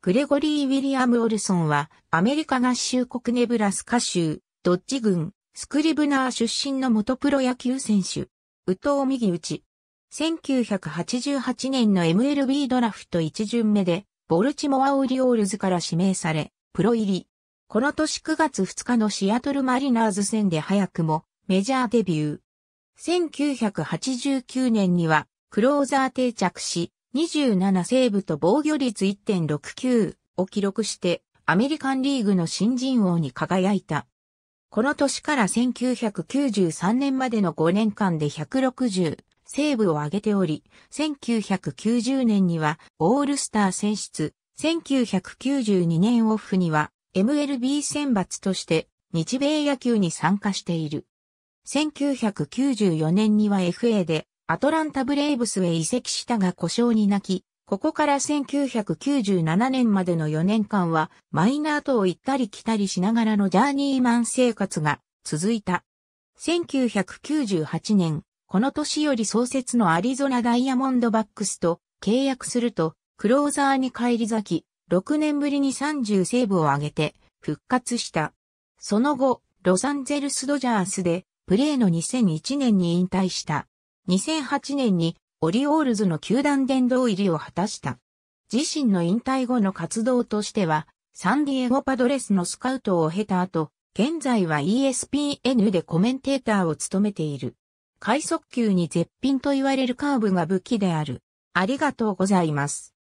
グレゴリー・ウィリアム・オルソンは、アメリカ合衆国ネブラスカ州、ドッジ郡、スクリブナー出身の元プロ野球選手、宇藤右打ち。1988年の MLB ドラフト1巡目で、ボルチモア・オリオールズから指名され、プロ入り。この年9月2日のシアトルマリナーズ戦で早くもメジャーデビュー。1989年にはクローザー定着し、27セーブと防御率1.69を記録して、アメリカンリーグの新人王に輝いた。この年から1993年までの5年間で160セーブを挙げており、1990年にはオールスター選出、1992年オフには MLB 選抜として日米野球に参加している。1994年には FA でアトランタブレイブスへ移籍したが故障に泣き、ここから1997年までの4年間はマイナーと行ったり来たりしながらのジャーニーマン生活が続いた。1998年、この年より創設のアリゾナダイヤモンドバックスと契約すると、クローザーに返り咲き、6年ぶりに30セーブを上げて復活した。その後、ロサンゼルスドジャースでプレーの2001年に引退した。2008年にオリオールズの球団殿堂入りを果たした。自身の引退後の活動としては、サンディエゴパドレスのスカウトを経た後、現在は ESPN でコメンテーターを務めている。快速球に絶品と言われるカーブが武器である。ありがとうございます。